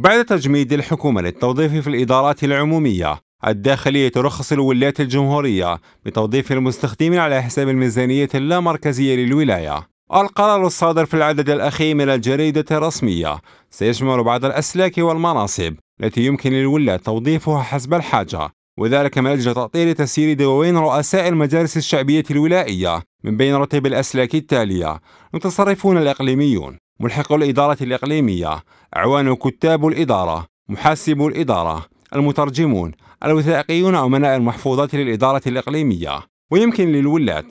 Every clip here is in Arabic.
بعد تجميد الحكومة للتوظيف في الإدارات العمومية الداخلية ترخص الولايات الجمهورية بتوظيف المستخدمين على حساب الميزانية اللامركزية للولاية القرار الصادر في العدد الأخير من الجريدة الرسمية سيشمل بعض الأسلاك والمناصب التي يمكن للولاة توظيفها حسب الحاجة وذلك من أجل تعطيل تسيير دواوين رؤساء المجالس الشعبية الولائية من بين رتب الأسلاك التالية المتصرفون الإقليميون ملحق الإدارة الإقليمية أعوان كتاب الإدارة محاسب الإدارة المترجمون الوثائقيون مناء المحفوظات للإدارة الإقليمية ويمكن للولاة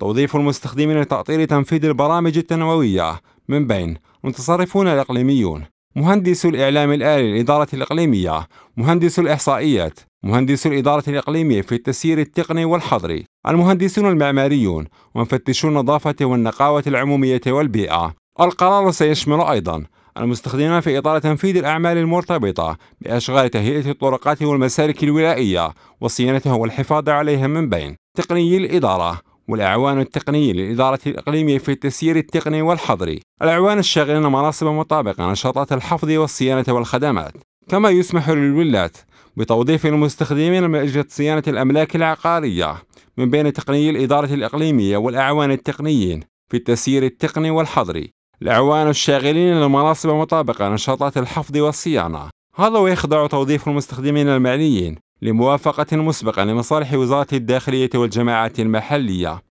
توظيف المستخدمين لتأطير تنفيذ البرامج التنموية من بين متصرفون الإقليميون مهندس الإعلام الآلي للإدارة الإقليمية مهندس الإحصائيات مهندس الإدارة الإقليمية في التسيير التقني والحضري المهندسون المعماريون ومفتشو النظافة والنقاوة العمومية والبيئة القرار سيشمل أيضا المستخدمين في إطار تنفيذ الأعمال المرتبطة بأشغال تهيئة الطرقات والمسالك الولائية وصيانتها والحفاظ عليها من بين تقنيي الإدارة والأعوان التقني للإدارة الإقليمية في التسيير التقني والحضري الأعوان الشاغلين مناصب مطابقة نشاطات الحفظ والصيانة والخدمات كما يسمح للولايات بتوظيف المستخدمين من أجل صيانة الأملاك العقارية من بين تقني الإدارة الإقليمية والأعوان التقنيين في التسيير التقني والحضري الأعوان الشاغلين لمناصب مطابقة نشاطات الحفظ والصيانة هذا ويخضع توظيف المستخدمين المعنيين لموافقة مسبقة لمصالح وزارة الداخلية والجماعات المحلية